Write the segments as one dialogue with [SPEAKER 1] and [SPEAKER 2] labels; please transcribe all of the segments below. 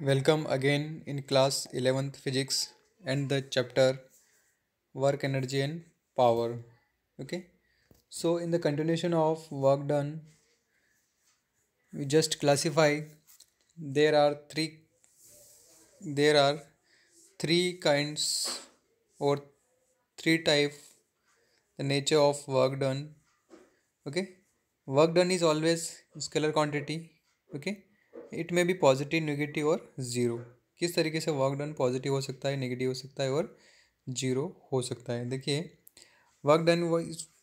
[SPEAKER 1] Welcome again in class 11th physics and the chapter work energy and power okay so in the continuation of work done we just classify there are three there are three kinds or three type the nature of work done okay work done is always scalar quantity okay it may भी positive negative और zero किस तरीके से work done positive हो सकता है negative हो सकता है और जीरो हो सकता है देखिए वर्क डन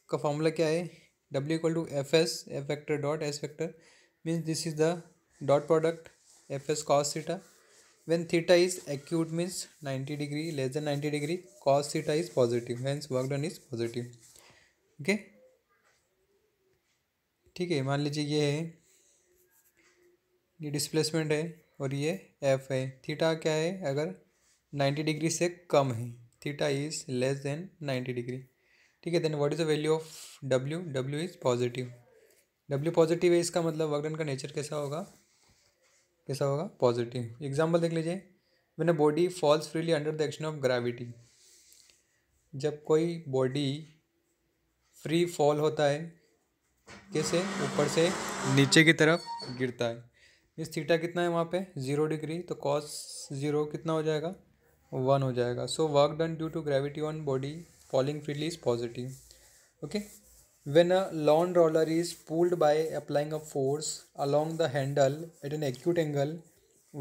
[SPEAKER 1] का फॉर्मूला क्या है W equal to F S F vector dot S vector means this is the dot product F S cos theta when theta is acute means ninety degree less than ninety degree cos theta is positive hence work done is positive okay ठीक है मान लीजिए ये है ये displacement है और ये एफ है थीटा क्या है अगर नाइन्टी डिग्री से कम है theta is less than ninety degree ठीक है then what is the value of W W is positive W positive है इसका मतलब वर्गन का नेचर कैसा होगा कैसा होगा पॉजिटिव एग्जाम्पल देख लीजिए मैंने body falls freely under the action of gravity जब कोई बॉडी फ्री फॉल होता है कैसे ऊपर से नीचे की तरफ गिरता है इस थीटा कितना है वहाँ पे ज़ीरो डिग्री तो कॉस ज़ीरो कितना हो जाएगा वन हो जाएगा so work done due to gravity on body falling freely is positive okay when a lawn roller is pulled by applying a force along the handle at an acute angle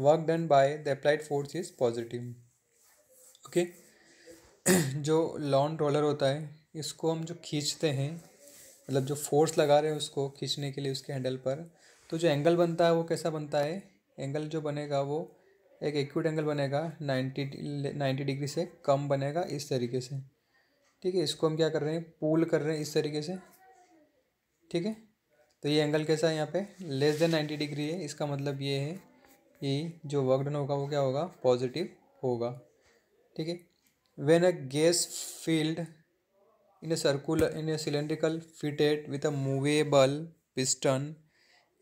[SPEAKER 1] work done by the applied force is positive okay जो lawn roller होता है इसको हम जो खींचते हैं मतलब जो फोर्स लगा रहे हैं उसको खींचने के लिए उसके हैंडल पर तो जो एंगल बनता है वो कैसा बनता है एंगल जो बनेगा वो एक एक्यूट एंगल बनेगा नाइन्टी नाइन्टी डिग्री से कम बनेगा इस तरीके से ठीक है इसको हम क्या कर रहे हैं पूल कर रहे हैं इस तरीके से ठीक है तो ये एंगल कैसा है यहाँ पे लेस देन नाइन्टी डिग्री है इसका मतलब ये है कि जो वर्कडन होगा वो क्या होगा पॉजिटिव होगा ठीक है when a gas filled in a circular in a cylindrical fitted with a movable piston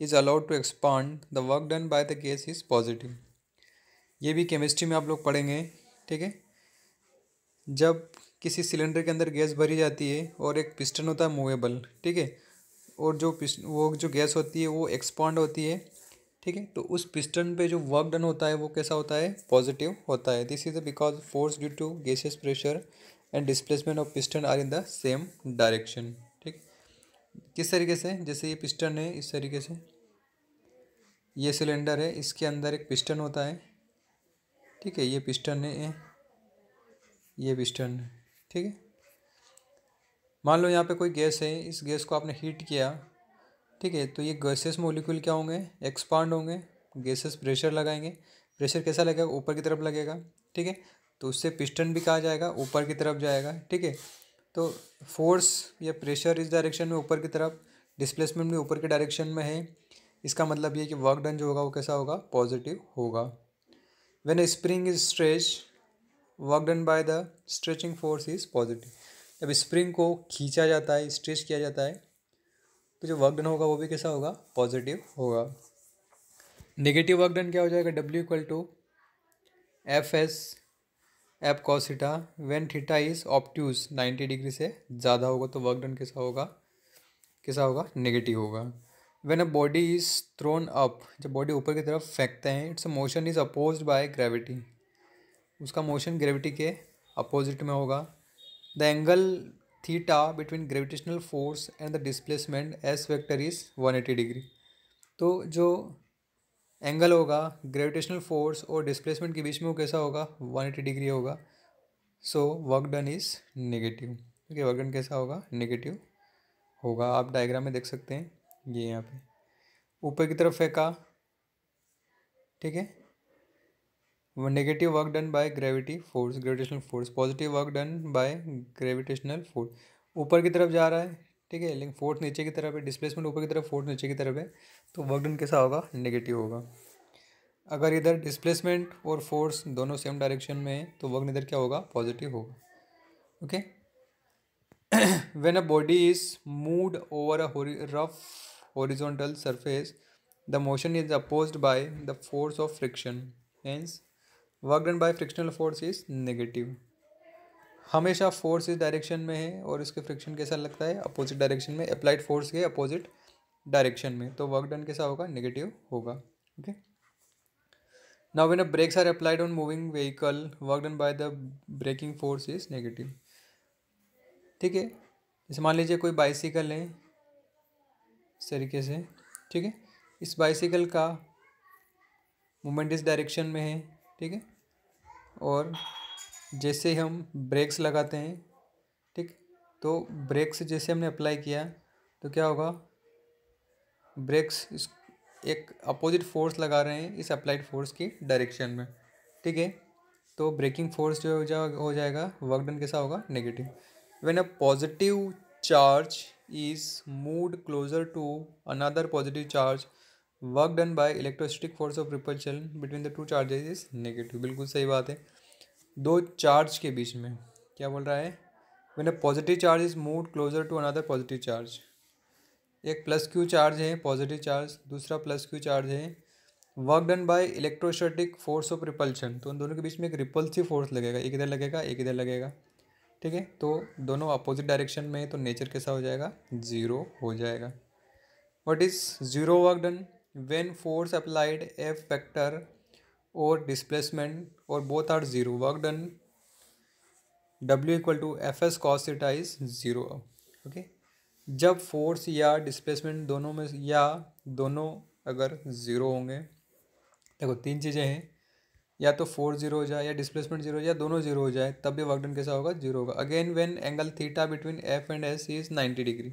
[SPEAKER 1] is allowed to expand the work done by the gas is positive ये भी केमिस्ट्री में आप लोग पढ़ेंगे ठीक है जब किसी सिलेंडर के अंदर गैस भरी जाती है और एक पिस्टन होता है मूवेबल ठीक है और जो पिस्ट वो जो गैस होती है वो एक्सपांड होती है ठीक है तो उस पिस्टन पे जो वर्क डन होता है वो कैसा होता है पॉजिटिव होता है this is the because force due to gases pressure and displacement of piston are in the same direction किस तरीके से जैसे ये पिस्टन है इस तरीके से ये सिलेंडर है इसके अंदर एक पिस्टन होता है ठीक है ये पिस्टन है ये पिस्टन है ठीक है मान लो यहाँ पे कोई गैस है इस गैस को आपने हीट किया ठीक है तो ये गैसेस मोलिक्यूल क्या होंगे एक्सपांड होंगे गैसेस प्रेशर लगाएंगे प्रेशर कैसा लगेगा ऊपर की तरफ लगेगा ठीक है तो उससे पिस्टन भी कहा जाएगा ऊपर की तरफ जाएगा ठीक है तो फोर्स या प्रेशर इस डायरेक्शन में ऊपर की तरफ डिस्प्लेसमेंट भी ऊपर के डायरेक्शन में है इसका मतलब ये कि वर्क डन जो होगा वो कैसा होगा पॉजिटिव होगा when a spring is stretch work done by the stretching force is positive जब स्प्रिंग को खींचा जाता है स्ट्रेच किया जाता है तो जो वर्क डन होगा वो भी कैसा होगा पॉजिटिव होगा नेगेटिव वर्क डन क्या हो जाएगा W equal to F S एप cos theta when theta is obtuse ninety degree से ज़्यादा होगा तो वर्क डन कैसा होगा कैसा होगा नेगेटिव होगा when a body is thrown up जब बॉडी ऊपर की तरफ फेंकते हैं its motion is opposed by gravity उसका मोशन ग्रेविटी के अपोजिट में होगा the angle theta between gravitational force and the displacement S vector is one eighty degree तो जो एंगल होगा ग्रेविटेशनल फोर्स और डिस्प्लेसमेंट के बीच में वो कैसा होगा वन एटी डिग्री होगा so work done is negative ठीक है वर्क डन कैसा होगा नेगेटिव होगा आप डायग्राम में देख सकते हैं ये यहाँ पे ऊपर की तरफ फेंका ठीक है negative work done by gravity force gravitational force positive work done by gravitational force ऊपर की तरफ जा रहा है ठीक है लेकिन फोर्स नीचे की तरफ है डिस्प्लेसमेंट ऊपर की तरफ फोर्स नीचे की तरफ है तो वर्क डन कैसा होगा नेगेटिव होगा अगर इधर डिस्प्लेसमेंट और फोर्स दोनों सेम डायरेक्शन में है तो वर्क इधर क्या होगा पॉजिटिव होगा okay when a body is moved over a rough horizontal surface the motion is opposed by the force of friction means work done by frictional force is negative हमेशा force इस direction में है और इसके फ्रिक्शन कैसा लगता है अपोजिट डायरेक्शन में अप्लाइड फोर्स के अपोजिट डायरेक्शन में तो वर्क डन कैसा होगा नेगेटिव होगा okay now when a brakes are applied on moving vehicle work done by the braking force is negative ठीक है जैसे मान लीजिए कोई बाइसिकल है इस तरीके से ठीक है इस बाइसिकल का मूवमेंट इस डायरेक्शन में है ठीक है और जैसे हम ब्रेक्स लगाते हैं ठीक तो ब्रेक्स जैसे हमने अप्लाई किया तो क्या होगा ब्रेक्स इस एक अपोजिट फोर्स लगा रहे हैं इस अप्लाइड फोर्स की डायरेक्शन में ठीक है तो ब्रेकिंग फोर्स जो हो जाएगा वर्क डन कैसा होगा negative when a positive charge is moved closer to another positive charge work done by electrostatic force of repulsion between the two charges is negative बिल्कुल सही बात है दो चार्ज के बीच में क्या बोल रहा है when a positive charge is moved closer to another positive charge एक प्लस क्यू चार्ज है पॉजिटिव चार्ज दूसरा प्लस क्यू चार्ज है work done by electrostatic force of repulsion तो उन दोनों के बीच में एक रिपल्सिव फोर्स लगेगा एक इधर लगेगा एक इधर लगेगा ठीक है तो दोनों अपोजिट डायरेक्शन में है तो नेचर कैसा हो जाएगा ज़ीरो हो जाएगा what is zero work done when force applied F factor और डिस्प्लेसमेंट और both are zero work done W equal to F S cos it is zero okay जब फोर्स या डिस्प्लेसमेंट दोनों में या दोनों अगर ज़ीरो होंगे देखो तीन चीज़ें हैं या तो फोर्स जीरो हो जाए या डिस्प्लेसमेंट जीरो हो या दोनों जीरो हो जाए तब भी वर्क डन कैसा होगा जीरो होगा again when angle theta between F and S is ninety degree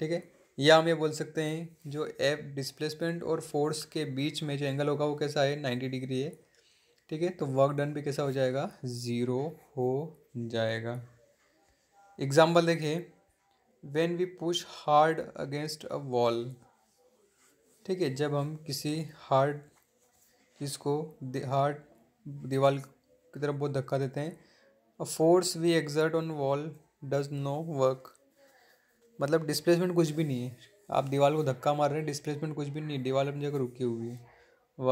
[SPEAKER 1] ठीक है या हम ये बोल सकते हैं जो एफ डिस्प्लेसमेंट और फोर्स के बीच में जो एंगल होगा वो कैसा है नाइन्टी डिग्री है ठीक है तो वर्क डन भी कैसा हो जाएगा ज़ीरो हो जाएगा एग्ज़ाम्पल देखिए when we push hard against a wall ठीक है जब हम किसी हार्ड चीज़ को हार्ड दीवार की तरफ बहुत धक्का देते हैं a force we exert on wall does no work मतलब डिस्प्लेसमेंट कुछ भी नहीं है आप दीवार को धक्का मार रहे हैं डिस्प्लेसमेंट कुछ भी नहीं दीवार अपनी जगह रुकी हुई है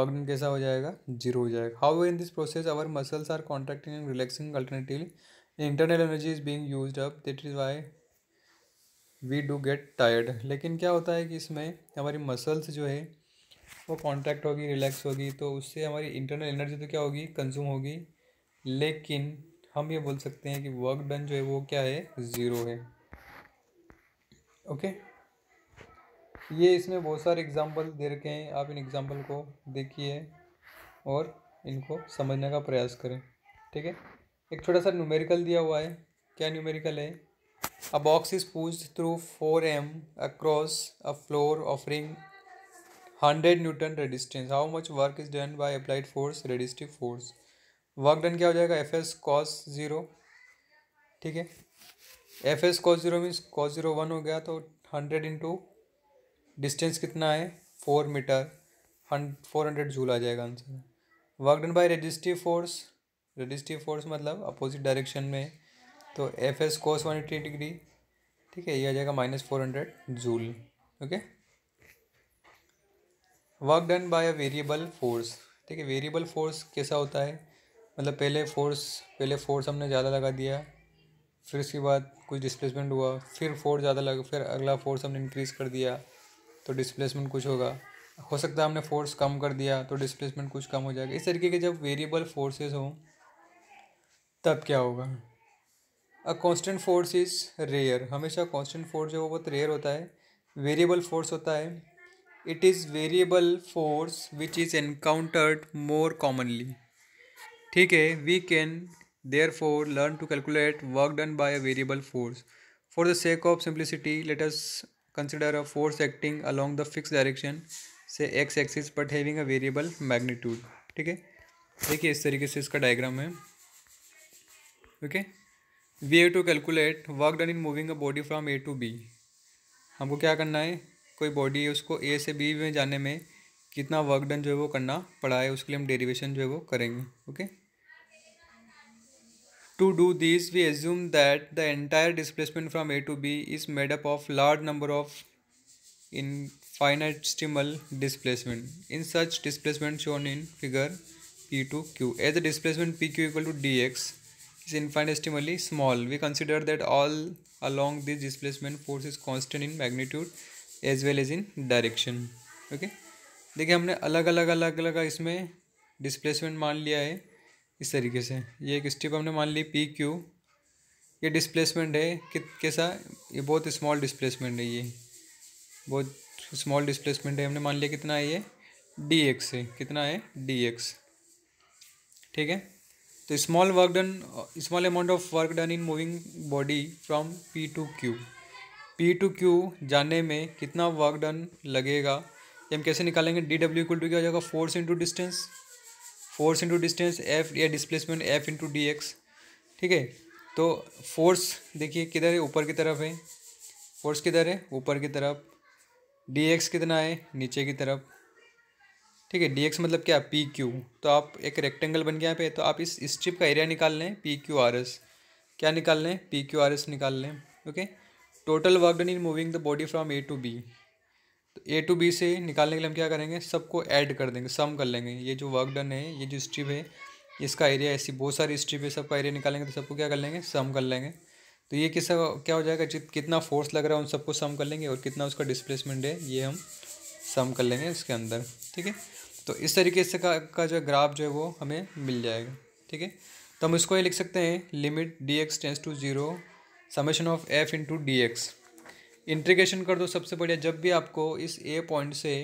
[SPEAKER 1] डन कैसा हो जाएगा जीरो हो जाएगा how in this process our muscles are contracting and relaxing alternatively internal energy is being used up that is why we do get tired लेकिन क्या होता है कि इसमें हमारी मसल्स जो है वो कॉन्ट्रैक्ट होगी रिलैक्स होगी तो उससे हमारी इंटरनल एनर्जी तो क्या होगी कंज्यूम होगी लेकिन हम ये बोल सकते हैं कि वर्क डन जो है वो क्या है ज़ीरो है ओके ये इसमें बहुत सारे एग्जाम्पल दे रखे हैं आप इन एग्जाम्पल को देखिए और इनको समझने का प्रयास करें ठीक है एक छोटा सा न्यूमेरिकल दिया हुआ है क्या न्यूमेरिकल है A box is pushed through 4M across a floor offering 100 Newton resistance. How much work is done by applied force, resistive force? Work done क्या हो जाएगा एफ एस कॉस ज़ीरो ठीक है F S cos zero means cos zero one हो गया तो hundred into distance कितना है four metre four hundred joule आ जाएगा answer work done by resistive force resistive force मतलब अपोजिट डायरेक्शन में तो F S cos one eighty degree ठीक है ये आ जाएगा minus four hundred joule okay work done by a variable force ठीक है वेरिएबल फोर्स कैसा होता है मतलब पहले फोर्स पहले फोर्स हमने ज़्यादा लगा दिया फिर उसके बाद कुछ डिस्प्लेसमेंट हुआ फिर फोर्स ज़्यादा लगा फिर अगला फोर्स हमने इंक्रीज़ कर दिया तो डिस्प्लेसमेंट कुछ होगा हो सकता है हमने फोर्स कम कर दिया तो डिस्प्लेसमेंट कुछ कम हो जाएगा इस तरीके के जब वेरिएबल फोर्सेस हों तब क्या होगा a constant force is rare हमेशा कॉन्स्टेंट फोर्स जो है वो बहुत रेयर होता है वेरिएबल फोर्स होता है it is variable force which is encountered more commonly ठीक है we can therefore learn to calculate work done by a variable force for the sake of simplicity let us consider a force acting along the fix direction say X axis but having a variable magnitude ठीक है देखिए इस तरीके से इसका diagram है okay okay? We have to calculate work done in moving a body from A to B हमको क्या करना है कोई बॉडी है उसको ए से बी में जाने में कितना वर्क डन जो है वो करना पड़ा है उसके लिए हम डेरिवेशन जो है वो करेंगे okay to do this we assume that the entire displacement from A to B is made up of large number of infinitesimal displacement in such displacement shown in figure P to Q as the displacement P Q equal to D X is infinitesimally small. We consider that all along this displacement force is constant in magnitude as well as in direction. Okay okay? देखिए हमने अलग अलग अलग अलग इसमें displacement मान लिया है इस तरीके से ये एक स्टेप हमने मान ली पी क्यू ये डिस्प्लेसमेंट है कि कैसा ये बहुत स्मॉल डिस्प्लेसमेंट है ये बहुत स्मॉल डिस्प्लेसमेंट है हमने मान लिया कितना है ये डी एक्स है कितना है डी एक्स ठीक है तो small work done small amount of work done in moving body from P to Q P to Q जाने में कितना वर्क डन लगेगा ये हम कैसे निकालेंगे डी डब्ल्यू इक्वल टू क्या हो जाएगा force into distance force into distance F या displacement F into D X ठीक है तो फोर्स देखिए किधर है ऊपर की तरफ है फोर्स किधर है ऊपर की तरफ डी एक्स कितना है नीचे की तरफ ठीक है डी एक्स मतलब क्या पी क्यू तो आप एक रेक्टेंगल बन गया यहाँ पे तो आप इस स्ट्रिप का एरिया निकाल लें पी क्यू आर एस क्या निकाल लें पी क्यू आर एस निकाल लें okay total work done in moving the body from A to B तो ए टू बी से निकालने के लिए हम क्या करेंगे सबको ऐड कर देंगे सम कर लेंगे ये जो वर्क डन है ये जो स्ट्रिप है इसका एरिया ऐसी बहुत सारी स्ट्रिप है सबका एरिया निकालेंगे तो सबको क्या कर लेंगे सम कर लेंगे तो ये किसा क्या हो जाएगा जित कितना फोर्स लग रहा है उन सबको सम कर लेंगे और कितना उसका डिस्प्लेसमेंट है ये हम सम कर लेंगे इसके अंदर ठीक है तो इस तरीके से का, का जो ग्राफ जो है वो हमें मिल जाएगा ठीक है तो हम इसको ये लिख सकते हैं limit D X tends to zero summation of F into D X integration कर दो सबसे बढ़िया जब भी आपको इस ए पॉइंट से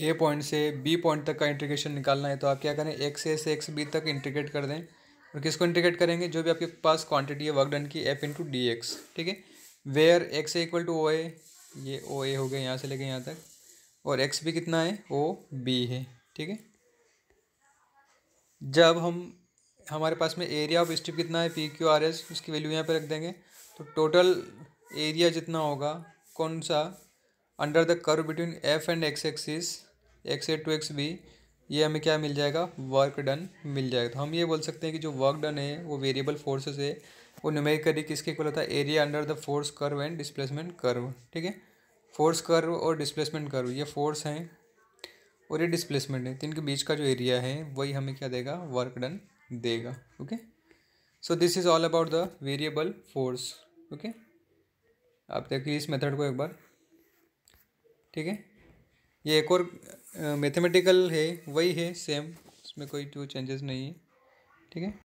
[SPEAKER 1] ए पॉइंट से बी पॉइंट तक का इंट्रीगेशन निकालना है तो आप क्या करें एक्स ए से एक्स बी तक इंट्रीगेट कर दें और किसको इंटीग्रेट करेंगे जो भी आपके पास क्वांटिटी है वर्क डन की एफ इंटू डी एक्स ठीक है where X equal to O A ये ओ ए हो गया यहाँ से लेके यहाँ तक और एक्स भी कितना है ओ बी है ठीक है जब हम हमारे पास में एरिया ऑफ स्ट्रिप कितना है पी क्यू आर एस उसकी वैल्यू यहाँ पे रख देंगे तो टोटल एरिया जितना होगा कौन सा under the curve between F and X axis X A to X B ये हमें क्या मिल जाएगा वर्क डन मिल जाएगा तो हम ये बोल सकते हैं कि जो वर्क डन है वो वेरिएबल फोर्सेस है वो नुमेरिकली किसके इक्वल होता है area under the force curve and displacement curve ठीक है फोर्स कर्व और डिस्प्लेसमेंट कर्व ये फोर्स हैं और ये डिस्प्लेसमेंट है तो इनके बीच का जो एरिया है वही हमें क्या देगा वर्क डन देगा okay so this is all about the variable force okay आप देखिए इस मेथड को एक बार ठीक है ये एक और मैथमेटिकल है वही है सेम उसमें कोई टू तो चेंजेस नहीं है ठीक है